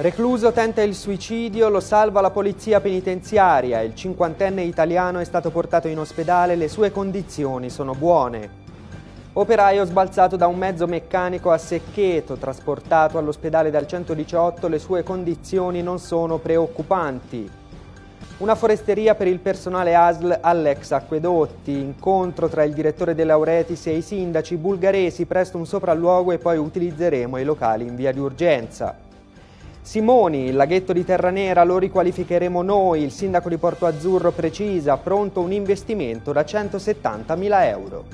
Recluso tenta il suicidio, lo salva la polizia penitenziaria, il cinquantenne italiano è stato portato in ospedale, le sue condizioni sono buone. Operaio sbalzato da un mezzo meccanico a Seccheto, trasportato all'ospedale dal 118, le sue condizioni non sono preoccupanti. Una foresteria per il personale ASL all'ex acquedotti, incontro tra il direttore dell'Auretis e i sindaci bulgaresi, presto un sopralluogo e poi utilizzeremo i locali in via di urgenza. Simoni, il laghetto di Terra Nera lo riqualificheremo noi, il sindaco di Porto Azzurro precisa, pronto un investimento da 170.000 euro.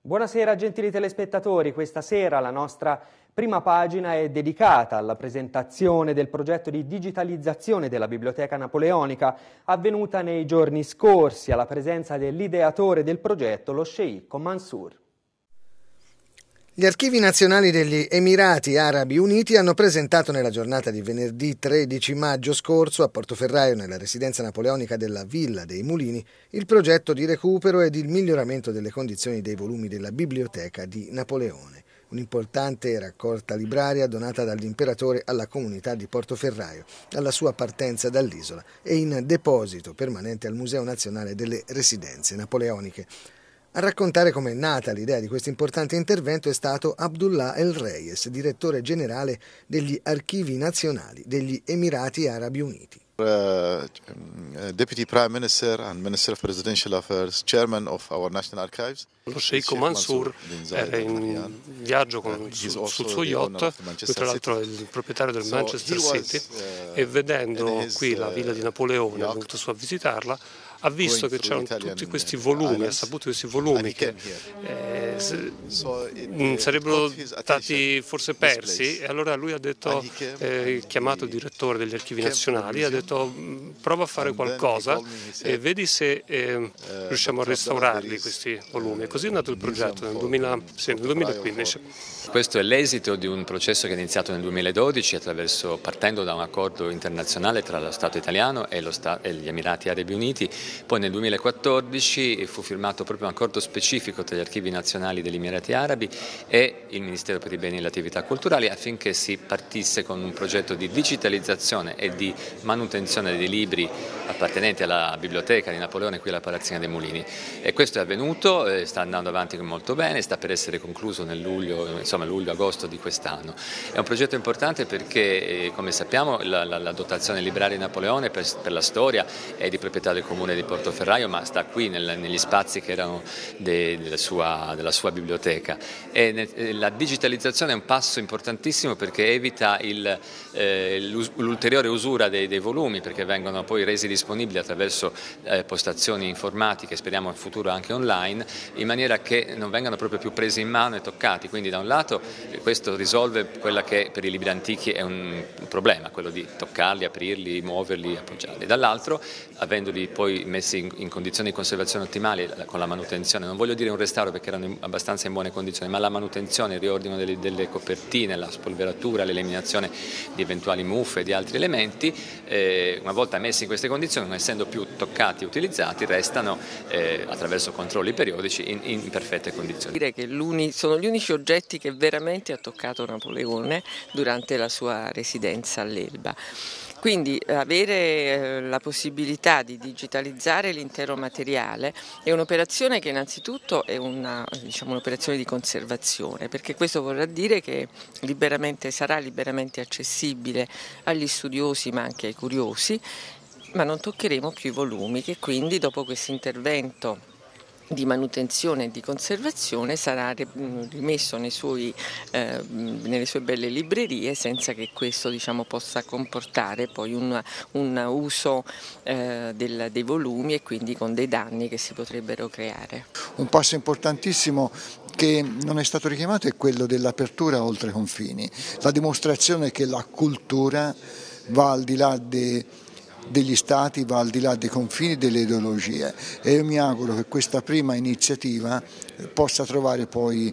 Buonasera gentili telespettatori, questa sera la nostra prima pagina è dedicata alla presentazione del progetto di digitalizzazione della Biblioteca Napoleonica avvenuta nei giorni scorsi alla presenza dell'ideatore del progetto, lo Sheikh Mansour. Gli archivi nazionali degli Emirati Arabi Uniti hanno presentato nella giornata di venerdì 13 maggio scorso a Portoferraio, nella residenza napoleonica della Villa dei Mulini, il progetto di recupero ed il miglioramento delle condizioni dei volumi della biblioteca di Napoleone, un'importante raccolta libraria donata dall'imperatore alla comunità di Portoferraio, alla sua partenza dall'isola e in deposito permanente al Museo Nazionale delle Residenze Napoleoniche. A raccontare come è nata l'idea di questo importante intervento è stato Abdullah El Reyes, direttore generale degli archivi nazionali degli Emirati Arabi Uniti. Uh, um, uh Deputy Prime Minister and Minister of Presidential Affairs, Chairman of our National Archives. Lo Sheikh Mansour era in viaggio con, uh, su, sul suo yacht, tra l'altro è il proprietario del Manchester City, uh, e vedendo qui la villa di Napoleone è venuto su a visitarla, ha visto che c'erano tutti questi volumi, ha saputo questi volumi che eh, eh, mm, eh, sarebbero stati forse persi e allora lui ha detto, eh, chiamato il direttore degli archivi nazionali, ha detto mm, prova a fare qualcosa e vedi se eh, uh, riusciamo a restaurarli questi volumi. E così è uh, nato il progetto nel 2000, sì, 2015. Questo è l'esito di un processo che è iniziato nel 2012 partendo da un accordo internazionale tra lo Stato italiano e, sta e gli Emirati Arabi Uniti poi nel 2014 fu firmato proprio un accordo specifico tra gli archivi nazionali degli Emirati Arabi e il Ministero per i beni e le attività culturali affinché si partisse con un progetto di digitalizzazione e di manutenzione dei libri appartenenti alla biblioteca di Napoleone qui alla Palazzina dei Mulini. E questo è avvenuto, eh, sta andando avanti molto bene, sta per essere concluso nel luglio, insomma luglio-agosto di quest'anno. È un progetto importante perché, eh, come sappiamo, la, la, la dotazione libraria di Napoleone per, per la storia è di proprietà del comune di Portoferraio, ma sta qui nel, negli spazi che erano de, della, sua, della, sua, biblioteca. Ne, eh, la digitalizzazione è un passo importantissimo perché evita il, eh, l'ulteriore usura dei, dei, volumi, perché vengono poi resi disponibili attraverso eh, postazioni informatiche, speriamo in futuro anche online, in maniera che non vengano proprio più presi in mano e toccati. Quindi da un lato eh, questo risolve quella che per i libri antichi è un problema, quello di toccarli, aprirli, muoverli, appoggiarli. Dall'altro, avendoli poi messi in condizioni di conservazione ottimali con la manutenzione, non voglio dire un restauro perché erano abbastanza in buone condizioni, ma la manutenzione, il riordino delle, delle copertine, la spolveratura, l'eliminazione di eventuali muffe e di altri elementi, eh, una volta messi in queste condizioni, non essendo più toccati e utilizzati, restano eh, attraverso controlli periodici in, in perfette condizioni. Direi che sono gli unici oggetti che veramente ha toccato Napoleone durante la sua residenza all'Elba. Quindi eh, avere eh, la possibilità di digitalizzare l'intero materiale è un'operazione che innanzitutto è diciamo, un'operazione diciamo, un di conservazione, perché questo vorrà dire che liberamente, sarà liberamente accessibile agli studiosi ma anche ai curiosi, ma non toccheremo più i volumi che quindi dopo questo intervento di manutenzione e di conservazione sarà mm, rimesso suoi, eh, nelle sue belle librerie senza che questo diciamo, possa comportare poi un, un uso eh, del, dei volumi e quindi con dei danni che si potrebbero creare. Un passo importantissimo che non è stato richiamato è quello dell'apertura oltre confini, la dimostrazione che la cultura va al di là dei degli Stati va al di là dei confini delle ideologie e io mi auguro che questa prima iniziativa eh, possa trovare poi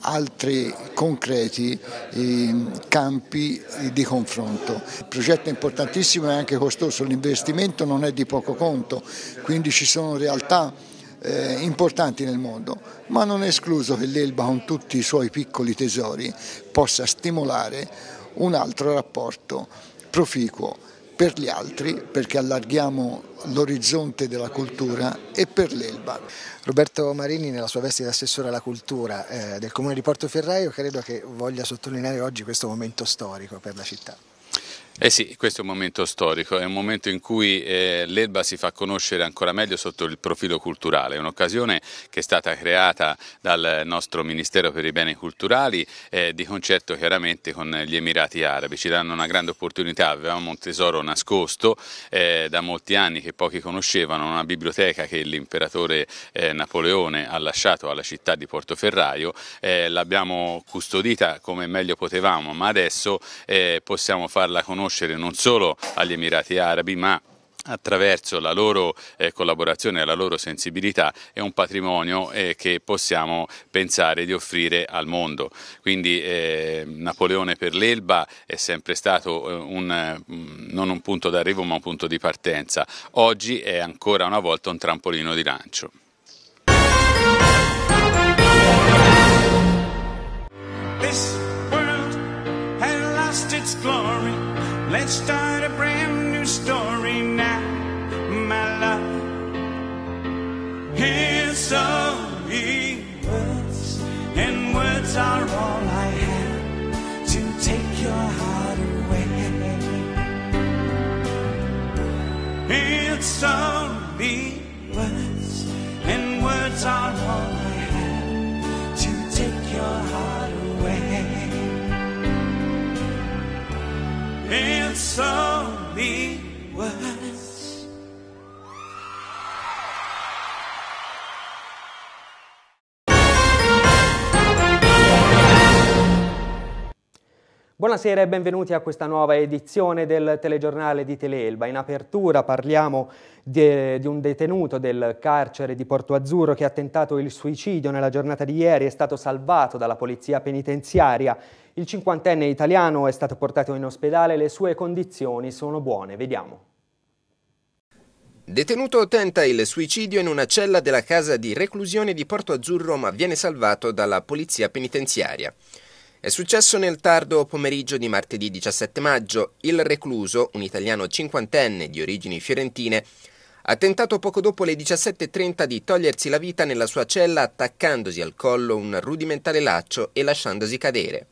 altri concreti campi eh, di confronto. Il progetto è importantissimo e anche costoso, l'investimento non è di poco conto, quindi ci sono realtà eh, importanti nel mondo, ma non è escluso che l'Elba con tutti i suoi piccoli tesori possa stimolare un altro rapporto proficuo per gli altri perché allarghiamo l'orizzonte della cultura e per l'Elba. Roberto Marini nella sua veste di assessore alla cultura eh, del comune di Portoferraio credo che voglia sottolineare oggi questo momento storico per la città. Eh sì, questo è un momento storico, è un momento in cui eh, l'Elba si fa conoscere ancora meglio sotto il profilo culturale, è un'occasione che è stata creata dal nostro Ministero per i Beni Culturali eh, di concerto chiaramente con gli Emirati Arabi, ci danno una grande opportunità, avevamo un tesoro nascosto eh, da molti anni che pochi conoscevano, una biblioteca che l'imperatore eh, Napoleone ha lasciato alla città di Portoferraio, eh, l'abbiamo custodita come meglio potevamo, ma adesso eh, possiamo farla conoscere conoscere non solo agli Emirati Arabi ma attraverso la loro eh, collaborazione e la loro sensibilità è un patrimonio eh, che possiamo pensare di offrire al mondo. Quindi eh, Napoleone per l'Elba è sempre stato eh, un, mm, non un punto d'arrivo ma un punto di partenza. Oggi è ancora una volta un trampolino di lancio. This let start a brand new story now, my love. It's only words, and words are all I have to take your heart away. It's only So. Buonasera e benvenuti a questa nuova edizione del telegiornale di Teleelba. In apertura parliamo di, di, un detenuto del carcere di Porto Azzurro che ha tentato il suicidio nella giornata di ieri, è stato salvato dalla polizia penitenziaria. Il cinquantenne italiano è stato portato in ospedale, le sue condizioni sono buone, vediamo. Detenuto tenta il suicidio in una cella della casa di reclusione di Porto Azzurro ma viene salvato dalla polizia penitenziaria. È successo nel tardo pomeriggio di martedì 17 maggio. Il recluso, un italiano cinquantenne di origini fiorentine, ha tentato poco dopo le 17.30 di togliersi la vita nella sua cella attaccandosi al collo un rudimentale laccio e lasciandosi cadere.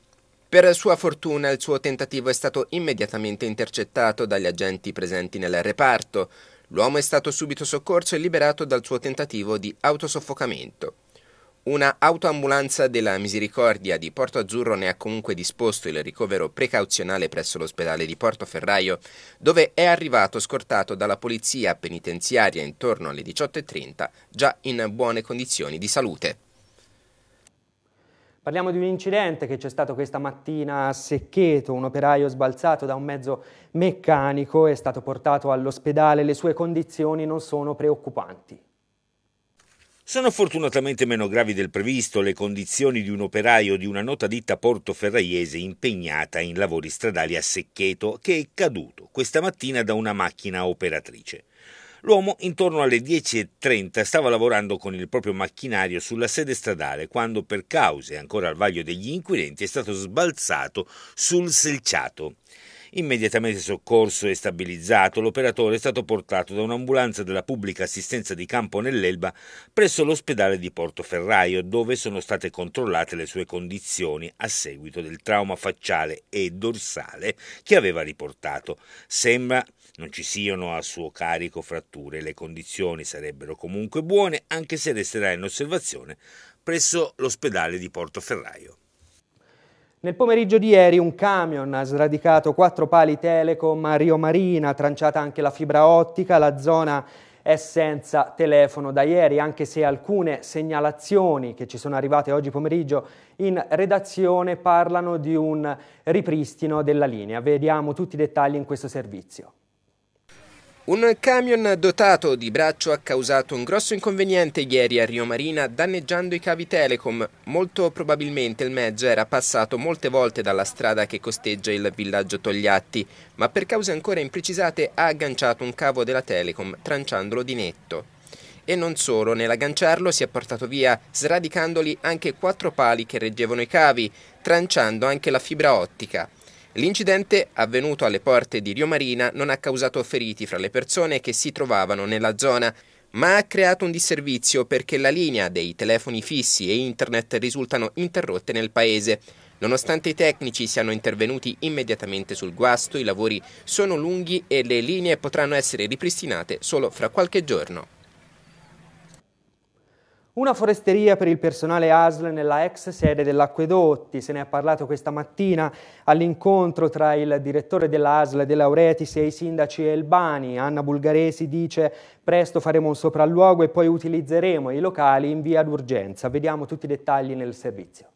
Per sua fortuna il suo tentativo è stato immediatamente intercettato dagli agenti presenti nel reparto. L'uomo è stato subito soccorso e liberato dal suo tentativo di autosoffocamento. Una autoambulanza della Misericordia di Porto Azzurro ne ha comunque disposto il ricovero precauzionale presso l'ospedale di Porto Ferraio, dove è arrivato scortato dalla polizia penitenziaria intorno alle 18.30, già in buone condizioni di salute. Parliamo di un incidente che c'è stato questa mattina a Seccheto, un operaio sbalzato da un mezzo meccanico è stato portato all'ospedale, le sue condizioni non sono preoccupanti. Sono fortunatamente meno gravi del previsto le condizioni di un operaio di una nota ditta portoferraiese impegnata in lavori stradali a Seccheto che è caduto questa mattina da una macchina operatrice. L'uomo intorno alle 10.30 stava lavorando con il proprio macchinario sulla sede stradale quando per cause ancora al vaglio degli inquirenti è stato sbalzato sul selciato. Immediatamente soccorso e stabilizzato, l'operatore è stato portato da un'ambulanza della pubblica assistenza di campo nell'Elba presso l'ospedale di Portoferraio, dove sono state controllate le sue condizioni a seguito del trauma facciale e dorsale che aveva riportato. Sembra non ci siano a suo carico fratture, le condizioni sarebbero comunque buone, anche se resterà in osservazione presso l'ospedale di Portoferraio. Nel pomeriggio di ieri un camion ha sradicato quattro pali telecom a Rio Marina, tranciata anche la fibra ottica, la zona è senza telefono da ieri, anche se alcune segnalazioni che ci sono arrivate oggi pomeriggio in redazione parlano di un ripristino della linea. Vediamo tutti i dettagli in questo servizio. Un camion dotato di braccio ha causato un grosso inconveniente ieri a Rio Marina, danneggiando i cavi Telecom. Molto probabilmente il mezzo era passato molte volte dalla strada che costeggia il villaggio Togliatti, ma per cause ancora imprecisate ha agganciato un cavo della Telecom, tranciandolo di netto. E non solo, nell'agganciarlo si è portato via, sradicandoli anche quattro pali che reggevano i cavi, tranciando anche la fibra ottica. L'incidente, avvenuto alle porte di Rio Marina, non ha causato feriti fra le persone che si trovavano nella zona, ma ha creato un disservizio perché la linea dei telefoni fissi e internet risultano interrotte nel paese. Nonostante i tecnici siano intervenuti immediatamente sul guasto, i lavori sono lunghi e le linee potranno essere ripristinate solo fra qualche giorno. Una foresteria per il personale ASL nella ex sede dell'Acquedotti, se ne è parlato questa mattina all'incontro tra il direttore dell'ASL De Lauretis e i sindaci Elbani. Anna Bulgaresi dice presto faremo un sopralluogo e poi utilizzeremo i locali in via d'urgenza. Vediamo tutti i dettagli nel servizio.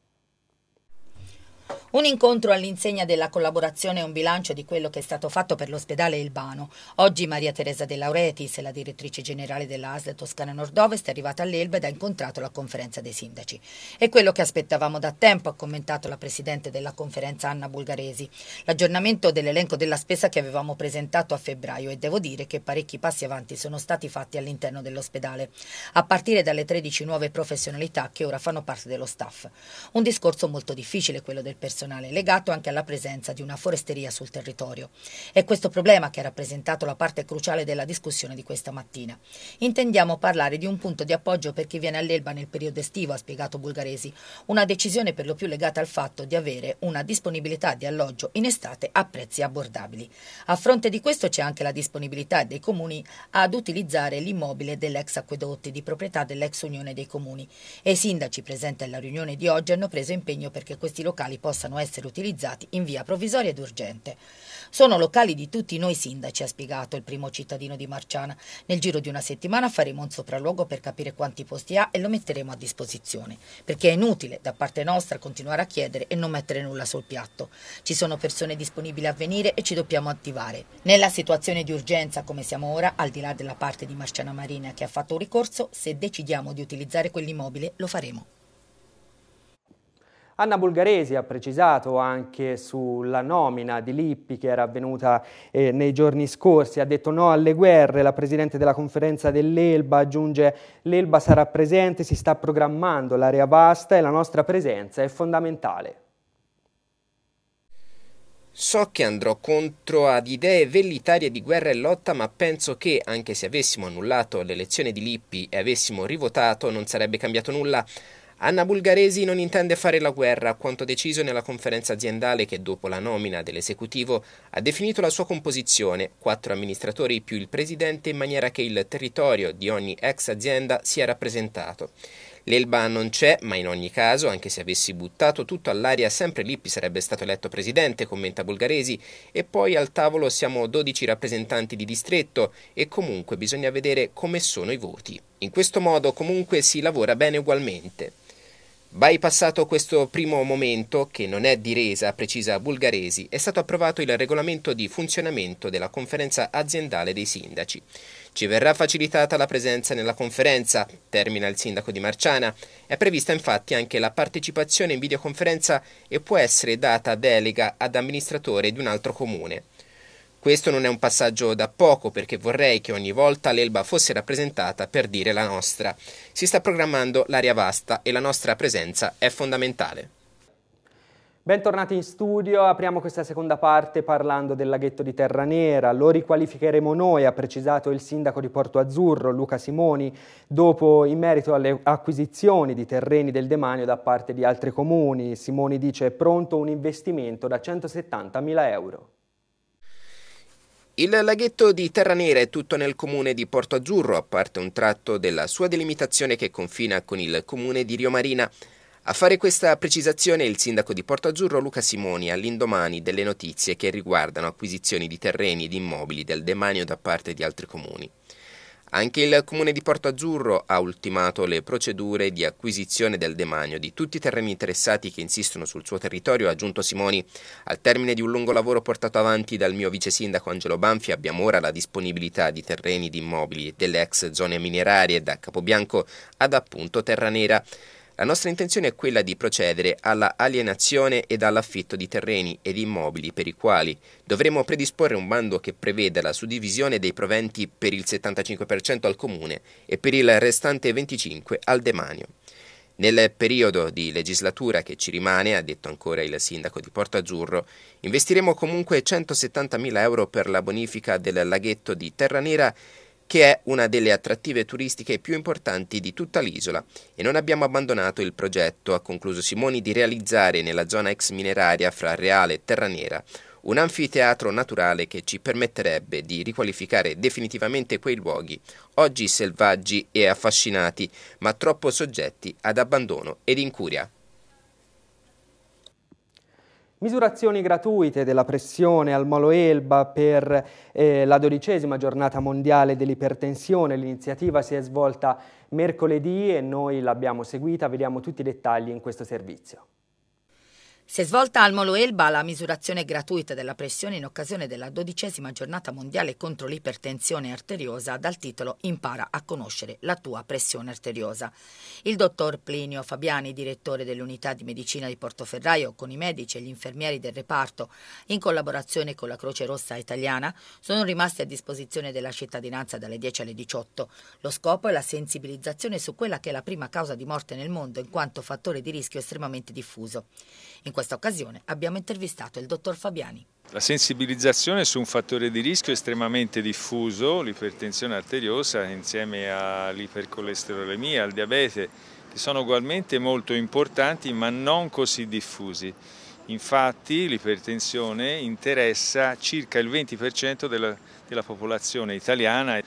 Un incontro all'insegna della collaborazione e un bilancio di quello che è stato fatto per l'ospedale Elbano. Oggi Maria Teresa De Lauretis, la direttrice generale della ASL Toscana Nord-Ovest, è arrivata all'Elba ed ha incontrato la conferenza dei sindaci. È quello che aspettavamo da tempo, ha commentato la presidente della conferenza Anna Bulgaresi. L'aggiornamento dell'elenco della spesa che avevamo presentato a febbraio e devo dire che parecchi passi avanti sono stati fatti all'interno dell'ospedale, a partire dalle 13 nuove professionalità che ora fanno parte dello staff. Un discorso molto difficile quello del personale personale, legato anche alla presenza di una foresteria sul territorio. È questo problema che ha rappresentato la parte cruciale della discussione di questa mattina. Intendiamo parlare di un punto di appoggio per chi viene all'Elba nel periodo estivo, ha spiegato Bulgaresi, una decisione per lo più legata al fatto di avere una disponibilità di alloggio in estate a prezzi abbordabili. A fronte di questo c'è anche la disponibilità dei comuni ad utilizzare l'immobile dell'ex acquedotti di proprietà dell'ex Unione dei Comuni e i sindaci presenti alla riunione di oggi hanno preso impegno perché questi locali possano possano essere utilizzati in via provvisoria ed urgente. Sono locali di tutti noi sindaci, ha spiegato il primo cittadino di Marciana. Nel giro di una settimana faremo un sopralluogo per capire quanti posti ha e lo metteremo a disposizione, perché è inutile da parte nostra continuare a chiedere e non mettere nulla sul piatto. Ci sono persone disponibili a venire e ci dobbiamo attivare. Nella situazione di urgenza come siamo ora, al di là della parte di Marciana Marina che ha fatto un ricorso, se decidiamo di utilizzare quell'immobile lo faremo. Anna Bulgaresi ha precisato anche sulla nomina di Lippi che era avvenuta eh, nei giorni scorsi, ha detto no alle guerre, la Presidente della conferenza dell'Elba aggiunge l'Elba sarà presente, si sta programmando l'area vasta e la nostra presenza è fondamentale. So che andrò contro ad idee vellitarie di guerra e lotta, ma penso che, anche se avessimo annullato l'elezione di Lippi e avessimo rivotato, non sarebbe cambiato nulla. Anna Bulgaresi non intende fare la guerra a quanto deciso nella conferenza aziendale che dopo la nomina dell'esecutivo ha definito la sua composizione, quattro amministratori più il presidente in maniera che il territorio di ogni ex azienda sia rappresentato. L'Elba non c'è, ma in ogni caso, anche se avessi buttato tutto all'aria, sempre Lippi sarebbe stato eletto presidente, commenta Bulgaresi, e poi al tavolo siamo 12 rappresentanti di distretto e comunque bisogna vedere come sono i voti. In questo modo comunque si lavora bene ugualmente. Bypassato questo primo momento, che non è di resa, precisa Bulgaresi, è stato approvato il regolamento di funzionamento della conferenza aziendale dei sindaci. Ci verrà facilitata la presenza nella conferenza, termina il sindaco di Marciana. È prevista infatti anche la partecipazione in videoconferenza e può essere data delega ad amministratore di un altro comune. Questo non è un passaggio da poco perché vorrei che ogni volta l'Elba fosse rappresentata per dire la nostra. Si sta programmando l'aria vasta e la nostra presenza è fondamentale. Bentornati in studio, apriamo questa seconda parte parlando del laghetto di Terra Nera, lo riqualificheremo noi, ha precisato il sindaco di Porto Azzurro Luca Simoni, dopo in merito alle acquisizioni di terreni del demanio da parte di altri comuni. Simoni dice è pronto un investimento da 170 mila euro. Il laghetto di Terra Nera è tutto nel comune di Porto Azzurro, a parte un tratto della sua delimitazione che confina con il comune di Rio Marina. A fare questa precisazione è il sindaco di Porto Azzurro Luca Simoni all'indomani delle notizie che riguardano acquisizioni di terreni e di immobili del demanio da parte di altri comuni. Anche il comune di Porto Azzurro ha ultimato le procedure di acquisizione del demanio di tutti i terreni interessati che insistono sul suo territorio, ha aggiunto Simoni. Al termine di un lungo lavoro portato avanti dal mio vice sindaco Angelo Banfi abbiamo ora la disponibilità di terreni di immobili delle ex zone minerarie da Capobianco ad appunto Terra Nera. La nostra intenzione è quella di procedere alla alienazione ed all'affitto di terreni ed immobili per i quali dovremo predisporre un bando che preveda la suddivisione dei proventi per il 75% al comune e per il restante 25% al demanio. Nel periodo di legislatura che ci rimane, ha detto ancora il sindaco di Porto Azzurro, investiremo comunque 170.000 euro per la bonifica del laghetto di Terra Nera che è una delle attrattive turistiche più importanti di tutta l'isola e non abbiamo abbandonato il progetto, ha concluso Simoni, di realizzare nella zona ex mineraria fra Reale e Terranera un anfiteatro naturale che ci permetterebbe di riqualificare definitivamente quei luoghi, oggi selvaggi e affascinati, ma troppo soggetti ad abbandono ed incuria. Misurazioni gratuite della pressione al Molo Elba per eh, la dodicesima giornata mondiale dell'ipertensione. L'iniziativa si è svolta mercoledì e noi l'abbiamo seguita, vediamo tutti i dettagli in questo servizio. Si è svolta al Molo Elba la misurazione gratuita della pressione in occasione della dodicesima giornata mondiale contro l'ipertensione arteriosa dal titolo Impara a conoscere la tua pressione arteriosa. Il dottor Plinio Fabiani, direttore dell'unità di medicina di Portoferraio, con i medici e gli infermieri del reparto, in collaborazione con la Croce Rossa Italiana, sono rimasti a disposizione della cittadinanza dalle 10 alle 18. Lo scopo è la sensibilizzazione su quella che è la prima causa di morte nel mondo in quanto fattore di rischio estremamente diffuso. In questa occasione abbiamo intervistato il dottor Fabiani. La sensibilizzazione su un fattore di rischio estremamente diffuso, l'ipertensione arteriosa insieme all'ipercolesterolemia, al diabete, che sono ugualmente molto importanti ma non così diffusi. Infatti l'ipertensione interessa circa il 20% della, della popolazione italiana,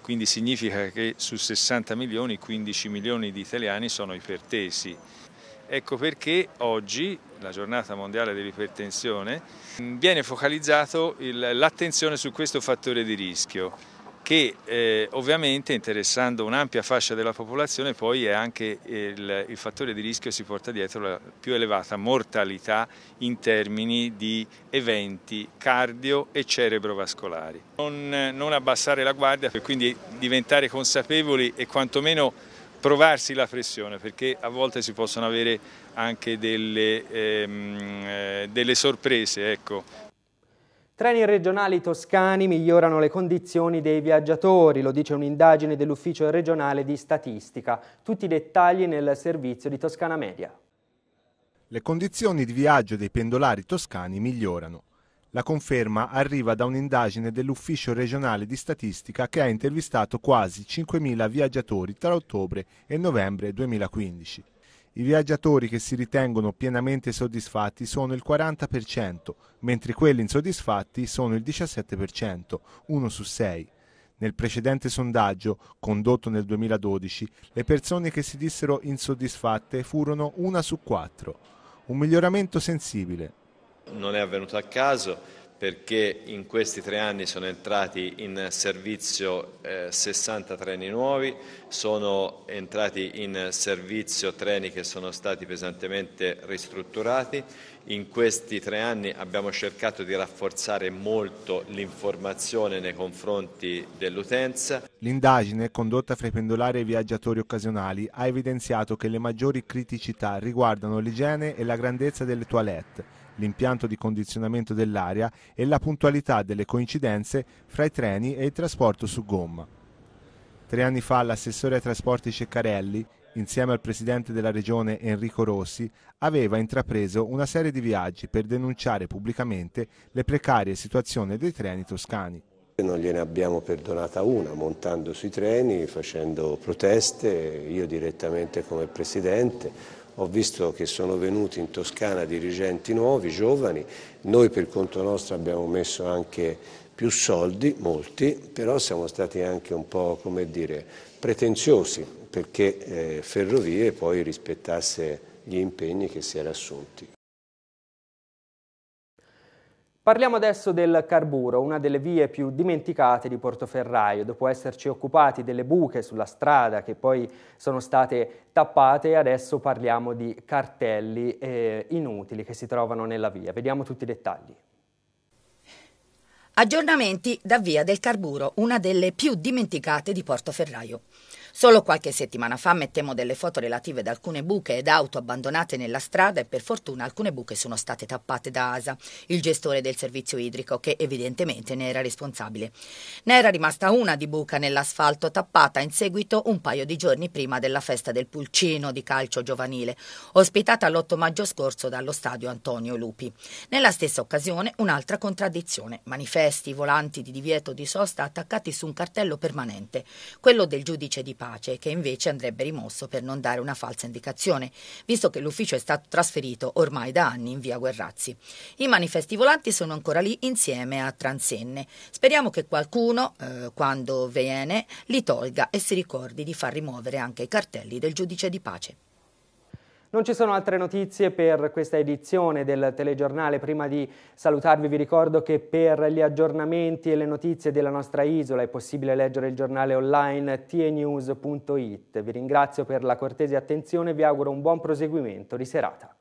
quindi significa che su 60 milioni 15 milioni di italiani sono ipertesi. Ecco perché oggi, la giornata mondiale dell'ipertensione, mm, viene focalizzato l'attenzione su questo fattore di rischio che eh, ovviamente interessando un'ampia fascia della popolazione poi è anche il, il fattore di rischio che si porta dietro la più elevata mortalità in termini di eventi cardio e cerebrovascolari. Non, non abbassare la guardia e quindi diventare consapevoli e quantomeno provarsi la pressione perché a volte si possono avere anche delle, ehm, eh, delle sorprese. Ecco. Treni regionali toscani migliorano le condizioni dei viaggiatori, lo dice un'indagine dell'Ufficio regionale di statistica. Tutti i dettagli nel servizio di Toscana Media. Le condizioni di viaggio dei pendolari toscani migliorano. La conferma arriva da un'indagine dell'Ufficio regionale di statistica che ha intervistato quasi 5.000 viaggiatori tra ottobre e novembre 2015. I viaggiatori che si ritengono pienamente soddisfatti sono il 40%, mentre quelli insoddisfatti sono il 17%, uno su sei. Nel precedente sondaggio, condotto nel 2012, le persone che si dissero insoddisfatte furono una su quattro. Un miglioramento sensibile, non è avvenuto a caso perché in questi tre anni sono entrati in servizio eh, 60 treni nuovi, sono entrati in servizio treni che sono stati pesantemente ristrutturati. In questi tre anni abbiamo cercato di rafforzare molto l'informazione nei confronti dell'utenza. L'indagine, condotta fra i pendolari e i viaggiatori occasionali, ha evidenziato che le maggiori criticità riguardano l'igiene e la grandezza delle toilette l'impianto di condizionamento dell'aria e la puntualità delle coincidenze fra i treni e il trasporto su gomma. Tre anni fa l'assessore ai trasporti Ceccarelli, insieme al presidente della regione Enrico Rossi, aveva intrapreso una serie di viaggi per denunciare pubblicamente le precarie situazioni dei treni toscani. Non gliene abbiamo perdonata una, montando sui treni, facendo proteste, io direttamente come presidente, ho visto che sono venuti in Toscana dirigenti nuovi, giovani, noi per conto nostro abbiamo messo anche più soldi, molti, però siamo stati anche un po', come dire, pretenziosi perché eh, Ferrovie poi rispettasse gli impegni che si era assunti. Parliamo adesso del carburo, una delle vie più dimenticate di Portoferraio. Dopo esserci occupati delle buche sulla strada che poi sono state tappate, adesso parliamo di cartelli eh, inutili che si trovano nella via. Vediamo tutti i dettagli. Aggiornamenti da Via del Carburo, una delle più dimenticate di Portoferraio. Solo qualche settimana fa mettemmo delle foto relative ad alcune buche ed auto abbandonate nella strada e per fortuna alcune buche sono state tappate da ASA, il gestore del servizio idrico, che evidentemente ne era responsabile. Ne era rimasta una di buca nell'asfalto tappata in seguito un paio di giorni prima della festa del Pulcino di calcio giovanile, ospitata l'8 maggio scorso dallo stadio Antonio Lupi. Nella stessa occasione un'altra contraddizione, manifesti, volanti di divieto di sosta attaccati su un cartello permanente, quello del giudice di pace pace che invece andrebbe rimosso per non dare una falsa indicazione, visto che l'ufficio è stato trasferito ormai da anni in via Guerrazzi. I manifesti volanti sono ancora lì insieme a Transenne. Speriamo che qualcuno, eh, quando viene, li tolga e si ricordi di far rimuovere anche i cartelli del giudice di pace. Non ci sono altre notizie per questa edizione del telegiornale. Prima di salutarvi vi ricordo che per gli aggiornamenti e le notizie della nostra isola è possibile leggere il giornale online tnews.it. Vi ringrazio per la cortese attenzione e vi auguro un buon proseguimento di serata.